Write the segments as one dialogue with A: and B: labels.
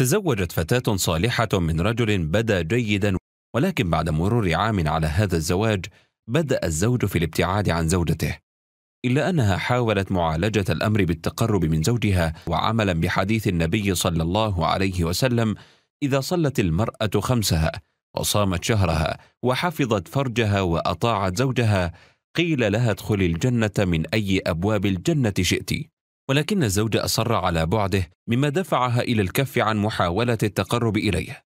A: تزوجت فتاة صالحة من رجل بدا جيدا ولكن بعد مرور عام على هذا الزواج بدأ الزوج في الابتعاد عن زوجته إلا أنها حاولت معالجة الأمر بالتقرب من زوجها وعملا بحديث النبي صلى الله عليه وسلم إذا صلت المرأة خمسها وصامت شهرها وحفظت فرجها وأطاعت زوجها قيل لها ادخل الجنة من أي أبواب الجنة شئت ولكن الزوج أصر على بعده مما دفعها إلى الكف عن محاولة التقرب إليه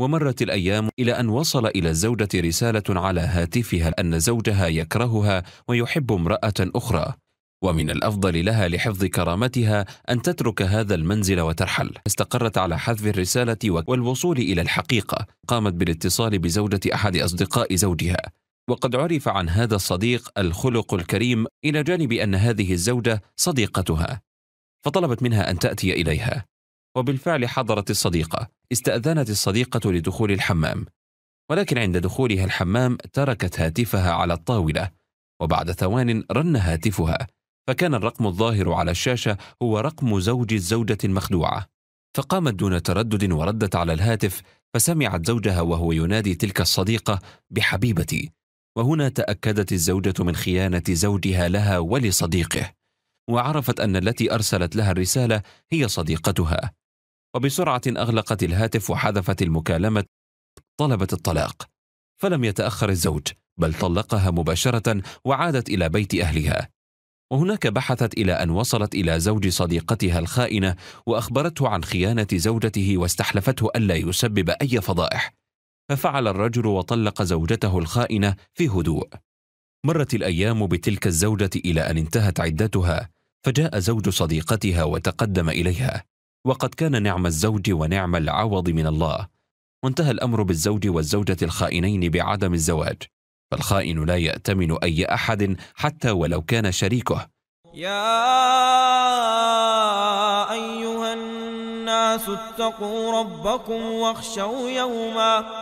A: ومرت الأيام إلى أن وصل إلى الزوجة رسالة على هاتفها أن زوجها يكرهها ويحب امرأة أخرى ومن الأفضل لها لحفظ كرامتها أن تترك هذا المنزل وترحل استقرت على حذف الرسالة والوصول إلى الحقيقة قامت بالاتصال بزوجة أحد أصدقاء زوجها وقد عرف عن هذا الصديق الخلق الكريم الى جانب ان هذه الزوجه صديقتها فطلبت منها ان تاتي اليها وبالفعل حضرت الصديقه استاذنت الصديقه لدخول الحمام ولكن عند دخولها الحمام تركت هاتفها على الطاوله وبعد ثوان رن هاتفها فكان الرقم الظاهر على الشاشه هو رقم زوج الزوجه المخدوعه فقامت دون تردد وردت على الهاتف فسمعت زوجها وهو ينادي تلك الصديقه بحبيبتي وهنا تاكدت الزوجه من خيانه زوجها لها ولصديقه وعرفت ان التي ارسلت لها الرساله هي صديقتها وبسرعه اغلقت الهاتف وحذفت المكالمه طلبت الطلاق فلم يتاخر الزوج بل طلقها مباشره وعادت الى بيت اهلها وهناك بحثت الى ان وصلت الى زوج صديقتها الخائنه واخبرته عن خيانه زوجته واستحلفته الا يسبب اي فضائح ففعل الرجل وطلق زوجته الخائنه في هدوء مرت الايام بتلك الزوجه الى ان انتهت عدتها فجاء زوج صديقتها وتقدم اليها وقد كان نعم الزوج ونعم العوض من الله وانتهى الامر بالزوج والزوجه الخائنين بعدم الزواج فالخائن لا ياتمن اي احد حتى ولو كان شريكه
B: يا ايها الناس اتقوا ربكم واخشوا يوما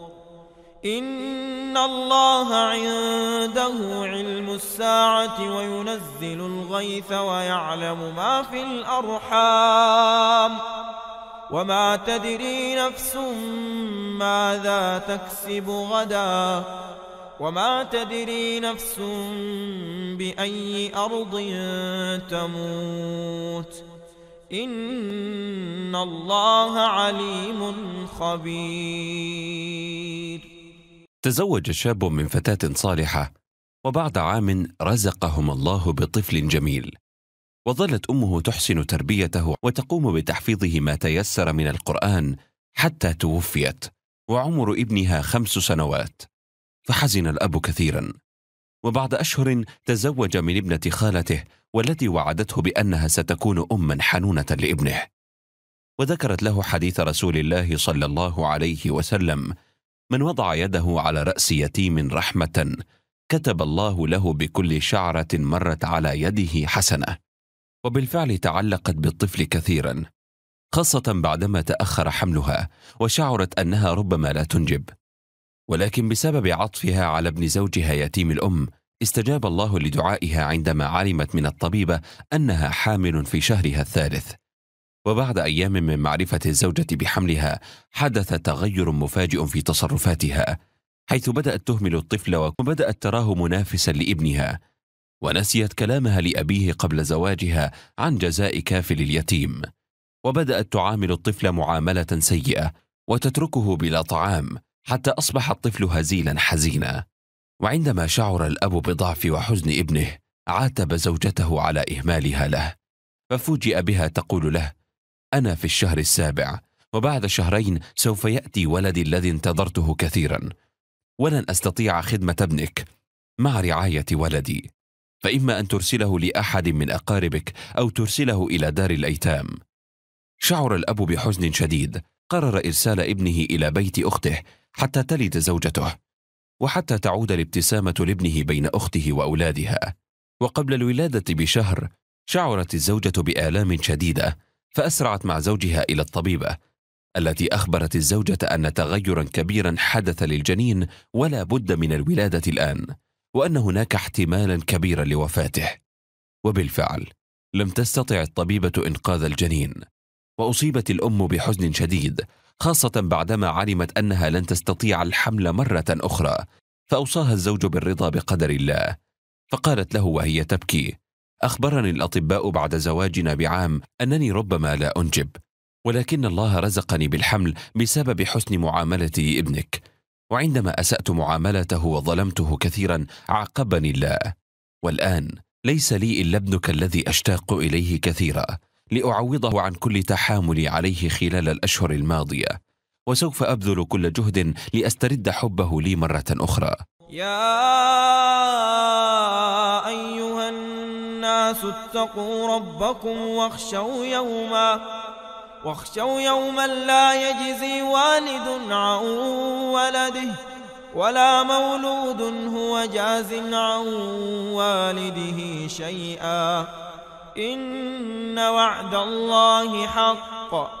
B: إن الله عنده علم الساعة وينزل الغيث ويعلم ما في الأرحام وما تدري نفس ماذا تكسب غدا وما تدري نفس بأي أرض تموت إن الله عليم خبير
A: تزوج شاب من فتاة صالحة وبعد عام رزقهم الله بطفل جميل وظلت أمه تحسن تربيته وتقوم بتحفيظه ما تيسر من القرآن حتى توفيت وعمر ابنها خمس سنوات فحزن الأب كثيرا وبعد أشهر تزوج من ابنة خالته والتي وعدته بأنها ستكون أما حنونة لابنه وذكرت له حديث رسول الله صلى الله عليه وسلم من وضع يده على راس يتيم رحمه كتب الله له بكل شعره مرت على يده حسنه وبالفعل تعلقت بالطفل كثيرا خاصه بعدما تاخر حملها وشعرت انها ربما لا تنجب ولكن بسبب عطفها على ابن زوجها يتيم الام استجاب الله لدعائها عندما علمت من الطبيبه انها حامل في شهرها الثالث وبعد أيام من معرفة الزوجة بحملها حدث تغير مفاجئ في تصرفاتها حيث بدأت تهمل الطفل وبدأت تراه منافسا لابنها ونسيت كلامها لأبيه قبل زواجها عن جزاء كافل اليتيم وبدأت تعامل الطفل معاملة سيئة وتتركه بلا طعام حتى أصبح الطفل هزيلا حزينا وعندما شعر الأب بضعف وحزن ابنه عاتب زوجته على إهمالها له ففوجئ بها تقول له أنا في الشهر السابع وبعد شهرين سوف يأتي ولدي الذي انتظرته كثيرا ولن أستطيع خدمة ابنك مع رعاية ولدي فإما أن ترسله لأحد من أقاربك أو ترسله إلى دار الأيتام شعر الأب بحزن شديد قرر إرسال ابنه إلى بيت أخته حتى تلد زوجته وحتى تعود الابتسامة لابنه بين أخته وأولادها وقبل الولادة بشهر شعرت الزوجة بآلام شديدة فأسرعت مع زوجها إلى الطبيبة التي أخبرت الزوجة أن تغيرا كبيرا حدث للجنين ولا بد من الولادة الآن وأن هناك احتمالا كبيرا لوفاته وبالفعل لم تستطع الطبيبة إنقاذ الجنين وأصيبت الأم بحزن شديد خاصة بعدما علمت أنها لن تستطيع الحمل مرة أخرى فأوصاها الزوج بالرضا بقدر الله فقالت له وهي تبكي اخبرني الاطباء بعد زواجنا بعام انني ربما لا انجب ولكن الله رزقني بالحمل بسبب حسن معاملتي ابنك وعندما اسات معاملته وظلمته كثيرا عاقبني الله والان ليس لي الا ابنك الذي اشتاق اليه كثيرا لاعوضه عن كل تحاملي عليه خلال الاشهر الماضيه وسوف ابذل كل جهد لاسترد حبه لي مره اخرى يا
B: الناس اتقوا ربكم واخشوا يوما واخشوا يوما لا يجزي والد عن ولده ولا مولود هو جاز عن والده شيئا إن وعد الله حق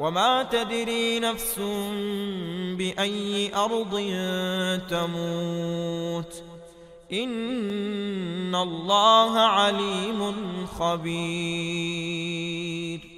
B: وما تدري نفس بأي أرض تموت إن الله عليم خبير